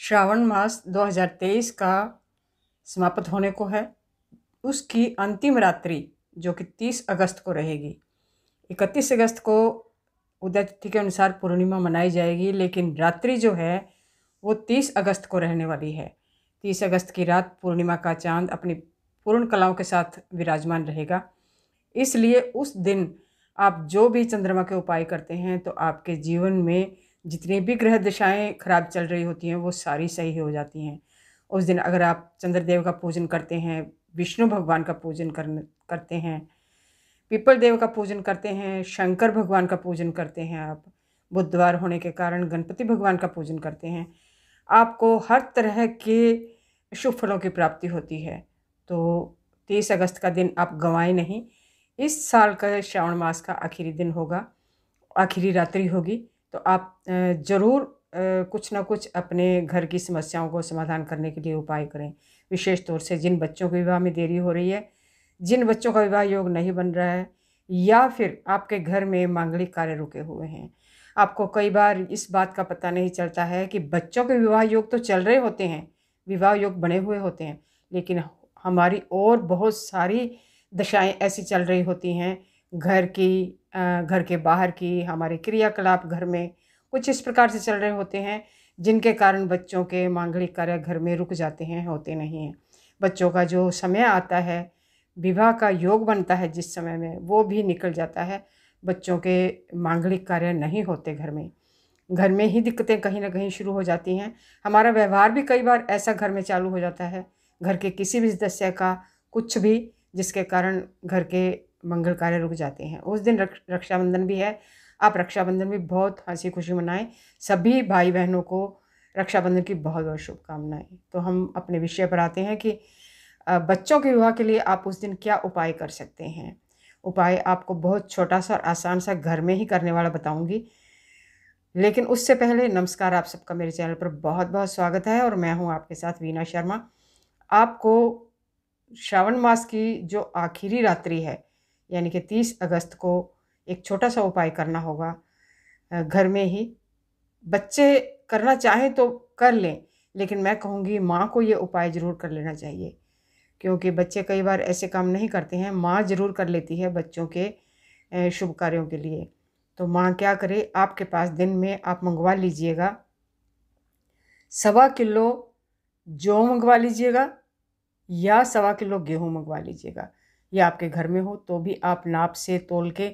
श्रावण मास 2023 का समाप्त होने को है उसकी अंतिम रात्रि जो कि 30 अगस्त को रहेगी 31 अगस्त को उदय तिथि के अनुसार पूर्णिमा मनाई जाएगी लेकिन रात्रि जो है वो 30 अगस्त को रहने वाली है 30 अगस्त की रात पूर्णिमा का चांद अपनी पूर्ण कलाओं के साथ विराजमान रहेगा इसलिए उस दिन आप जो भी चंद्रमा के उपाय करते हैं तो आपके जीवन में जितने भी ग्रह दशाएं खराब चल रही होती हैं वो सारी सही हो जाती हैं उस दिन अगर आप चंद्रदेव का पूजन करते हैं विष्णु भगवान का पूजन कर करते हैं पीपल देव का पूजन करते हैं शंकर भगवान का पूजन करते हैं आप बुधवार होने के कारण गणपति भगवान का पूजन करते हैं आपको हर तरह के शुभ फलों की प्राप्ति होती है तो तीस अगस्त का दिन आप गंवाएं नहीं इस साल का श्रावण मास का आखिरी दिन होगा आखिरी रात्रि होगी तो आप ज़रूर कुछ ना कुछ अपने घर की समस्याओं को समाधान करने के लिए उपाय करें विशेष तौर से जिन बच्चों के विवाह में देरी हो रही है जिन बच्चों का विवाह योग नहीं बन रहा है या फिर आपके घर में मांगलिक कार्य रुके हुए हैं आपको कई बार इस बात का पता नहीं चलता है कि बच्चों के विवाह योग तो चल रहे होते हैं विवाह योग बने हुए होते हैं लेकिन हमारी और बहुत सारी दशाएं ऐसी चल रही होती हैं घर की घर के बाहर की हमारे क्रियाकलाप घर में कुछ इस प्रकार से चल रहे होते हैं जिनके कारण बच्चों के मांगलिक कार्य घर में रुक जाते हैं होते नहीं हैं बच्चों का जो समय आता है विवाह का योग बनता है जिस समय में वो भी निकल जाता है बच्चों के मांगलिक कार्य नहीं होते घर में घर में ही दिक्कतें कहीं ना कहीं शुरू हो जाती हैं हमारा व्यवहार भी कई बार ऐसा घर में चालू हो जाता है घर के किसी भी सदस्य का कुछ भी जिसके कारण घर के मंगल कार्य रुक जाते हैं उस दिन रक, रक्षाबंधन भी है आप रक्षाबंधन भी बहुत हंसी खुशी मनाएं सभी भाई बहनों को रक्षाबंधन की बहुत बहुत शुभकामनाएं तो हम अपने विषय पर आते हैं कि बच्चों के विवाह के लिए आप उस दिन क्या उपाय कर सकते हैं उपाय आपको बहुत छोटा सा और आसान सा घर में ही करने वाला बताऊंगी लेकिन उससे पहले नमस्कार आप सबका मेरे चैनल पर बहुत बहुत स्वागत है और मैं हूं आपके साथ वीना शर्मा आपको श्रावण मास की जो आखिरी रात्रि है यानी कि तीस अगस्त को एक छोटा सा उपाय करना होगा घर में ही बच्चे करना चाहें तो कर लें लेकिन मैं कहूँगी माँ को ये उपाय ज़रूर कर लेना चाहिए क्योंकि बच्चे कई बार ऐसे काम नहीं करते हैं माँ ज़रूर कर लेती है बच्चों के शुभ कार्यों के लिए तो माँ क्या करे आपके पास दिन में आप मंगवा लीजिएगा सवा किलो जौ मंगवा लीजिएगा या सवा किलो गेहूँ मंगवा लीजिएगा या आपके घर में हो तो भी आप नाप से तोल के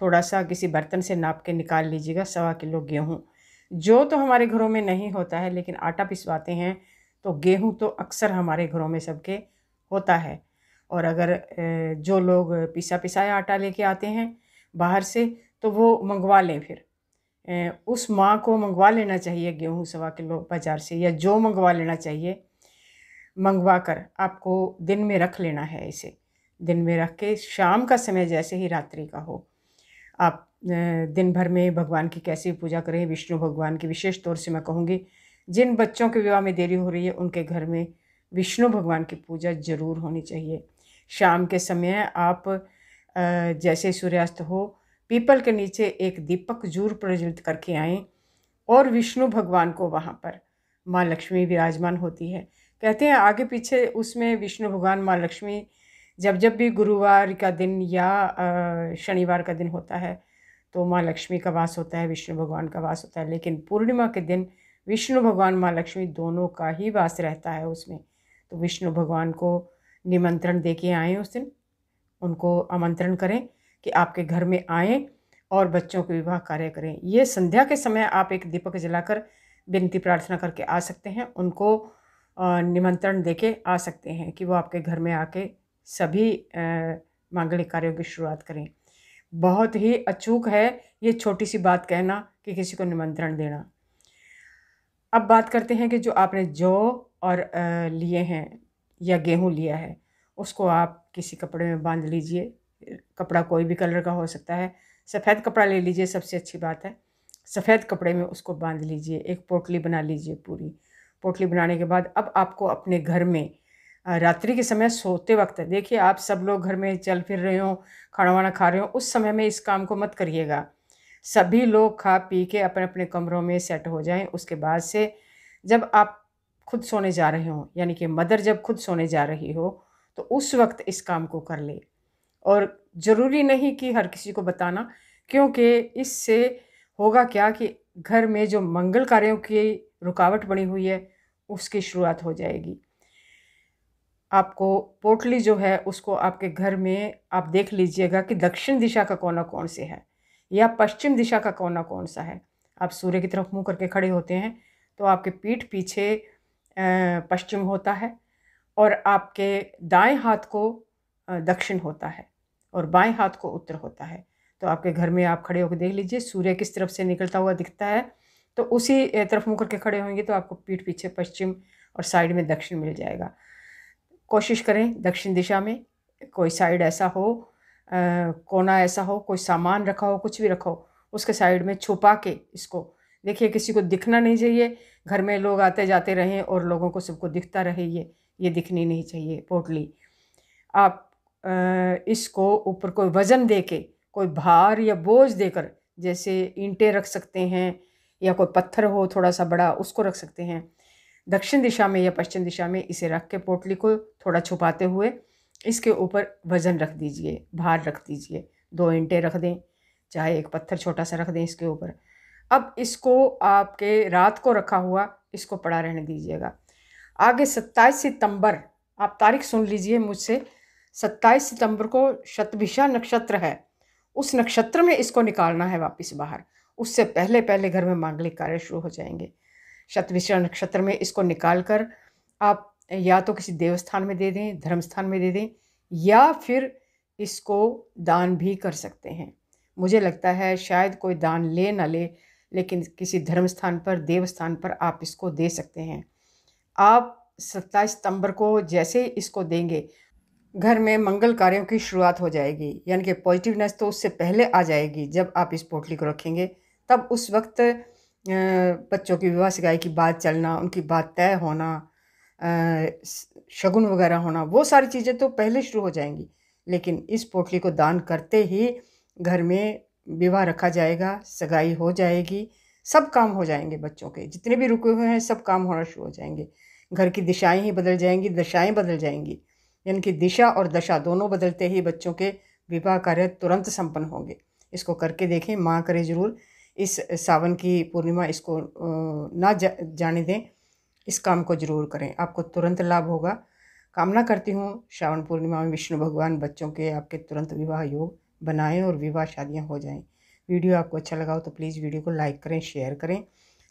थोड़ा सा किसी बर्तन से नाप के निकाल लीजिएगा सवा किलो गेहूँ जो तो हमारे घरों में नहीं होता है लेकिन आटा पिसवाते हैं तो गेहूँ तो अक्सर हमारे घरों में सबके होता है और अगर जो लोग पिसा पिसाया आटा लेके आते हैं बाहर से तो वो मंगवा लें फिर उस माँ को मंगवा लेना चाहिए गेहूँ सवा किलो बाज़ार से या जो मंगवा लेना चाहिए मंगवा कर आपको दिन में रख लेना है इसे दिन में रख के शाम का समय जैसे ही रात्रि का हो आप दिन भर में भगवान की कैसे पूजा करें विष्णु भगवान की विशेष तौर से मैं कहूँगी जिन बच्चों के विवाह में देरी हो रही है उनके घर में विष्णु भगवान की पूजा ज़रूर होनी चाहिए शाम के समय आप जैसे सूर्यास्त हो पीपल के नीचे एक दीपक जूर प्रज्वलित करके आएँ और विष्णु भगवान को वहाँ पर माँ लक्ष्मी विराजमान होती है कहते हैं आगे पीछे उसमें विष्णु भगवान माँ लक्ष्मी जब जब भी गुरुवार का दिन या शनिवार का दिन होता है तो माँ लक्ष्मी का वास होता है विष्णु भगवान का वास होता है लेकिन पूर्णिमा के दिन विष्णु भगवान माँ लक्ष्मी दोनों का ही वास रहता है उसमें तो विष्णु भगवान को निमंत्रण दे के आएँ उस दिन उनको आमंत्रण करें कि आपके घर में आएँ और बच्चों के विवाह कार्य करें ये संध्या के समय आप एक दीपक जलाकर विनती प्रार्थना करके आ सकते हैं उनको निमंत्रण देके आ सकते हैं कि वो आपके घर में आके सभी मांगलिक कार्यों की शुरुआत करें बहुत ही अचूक है ये छोटी सी बात कहना कि किसी को निमंत्रण देना अब बात करते हैं कि जो आपने जौ और लिए हैं या गेहूं लिया है उसको आप किसी कपड़े में बांध लीजिए कपड़ा कोई भी कलर का हो सकता है सफ़ेद कपड़ा ले लीजिए सबसे अच्छी बात है सफ़ेद कपड़े में उसको बांध लीजिए एक पोटली बना लीजिए पूरी पोटली बनाने के बाद अब आपको अपने घर में रात्रि के समय सोते वक्त देखिए आप सब लोग घर में चल फिर रहे हो खाना वाना खा रहे हो उस समय में इस काम को मत करिएगा सभी लोग खा पी के अपने अपने कमरों में सेट हो जाएं उसके बाद से जब आप खुद सोने जा रहे हो यानी कि मदर जब खुद सोने जा रही हो तो उस वक्त इस काम को कर ले और ज़रूरी नहीं कि हर किसी को बताना क्योंकि इससे होगा क्या कि घर में जो मंगल कार्यों की रुकावट बनी हुई है उसकी शुरुआत हो जाएगी आपको पोटली जो है उसको आपके घर में आप देख लीजिएगा कि दक्षिण दिशा का कोना कौन से है या पश्चिम दिशा का कोना कौन सा है आप सूर्य की तरफ मुंह करके खड़े होते हैं तो आपके पीठ पीछे पश्चिम होता है और आपके दाएं हाथ को दक्षिण होता है और बाएं हाथ को उत्तर होता है तो आपके घर में आप खड़े होकर देख लीजिए सूर्य किस तरफ से निकलता हुआ दिखता है तो उसी तरफ मुँह करके खड़े होंगे तो आपको पीठ पीछे पश्चिम और साइड में दक्षिण मिल जाएगा कोशिश करें दक्षिण दिशा में कोई साइड ऐसा हो आ, कोना ऐसा हो कोई सामान रखा हो कुछ भी रखा हो उसके साइड में छुपा के इसको देखिए किसी को दिखना नहीं चाहिए घर में लोग आते जाते रहें और लोगों को सबको दिखता रहे ये ये दिखनी नहीं चाहिए पोटली आप आ, इसको ऊपर कोई वज़न दे के कोई भार या बोझ देकर जैसे ईंटें रख सकते हैं या कोई पत्थर हो थोड़ा सा बड़ा उसको रख सकते हैं दक्षिण दिशा में या पश्चिम दिशा में इसे रख के पोटली को थोड़ा छुपाते हुए इसके ऊपर वज़न रख दीजिए भार रख दीजिए दो इंटे रख दें चाहे एक पत्थर छोटा सा रख दें इसके ऊपर अब इसको आपके रात को रखा हुआ इसको पड़ा रहने दीजिएगा आगे सत्ताईस सितंबर आप तारीख सुन लीजिए मुझसे सत्ताईस सितंबर को शतभिषा नक्षत्र है उस नक्षत्र में इसको निकालना है वापस बाहर उससे पहले पहले घर में मांगलिक कार्य शुरू हो जाएंगे शतविश्र नक्षत्र में इसको निकाल कर आप या तो किसी देवस्थान में दे दें धर्मस्थान में दे दें या फिर इसको दान भी कर सकते हैं मुझे लगता है शायद कोई दान ले ना ले लेकिन किसी धर्मस्थान पर देवस्थान पर आप इसको दे सकते हैं आप सत्ताईस सितंबर को जैसे इसको देंगे घर में मंगल कार्यों की शुरुआत हो जाएगी यानी कि पॉजिटिवनेस तो उससे पहले आ जाएगी जब आप इस पोटली को रखेंगे तब उस वक्त बच्चों की विवाह सिगाई की बात चलना उनकी बात तय होना शगुन वगैरह होना वो सारी चीज़ें तो पहले शुरू हो जाएंगी लेकिन इस पोटली को दान करते ही घर में विवाह रखा जाएगा सगाई हो जाएगी सब काम हो जाएंगे बच्चों के जितने भी रुके हुए हैं सब काम होना शुरू हो जाएंगे घर की दिशाएं ही बदल जाएंगी दशाएं बदल जाएंगी यानी कि दिशा और दशा दोनों बदलते ही बच्चों के विवाह कार्य तुरंत संपन्न होंगे इसको करके देखें माँ करें ज़रूर इस सावन की पूर्णिमा इसको ना जा, जाने दें इस काम को जरूर करें आपको तुरंत लाभ होगा कामना करती हूँ श्रावण पूर्णिमा में विष्णु भगवान बच्चों के आपके तुरंत विवाह योग बनाएं और विवाह शादियाँ हो जाएं वीडियो आपको अच्छा लगा हो तो प्लीज़ वीडियो को लाइक करें शेयर करें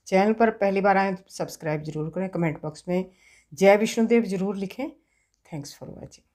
चैनल पर पहली बार आएँ तो सब्सक्राइब जरूर करें कमेंट बॉक्स में जय विष्णुदेव जरूर लिखें थैंक्स फॉर वॉचिंग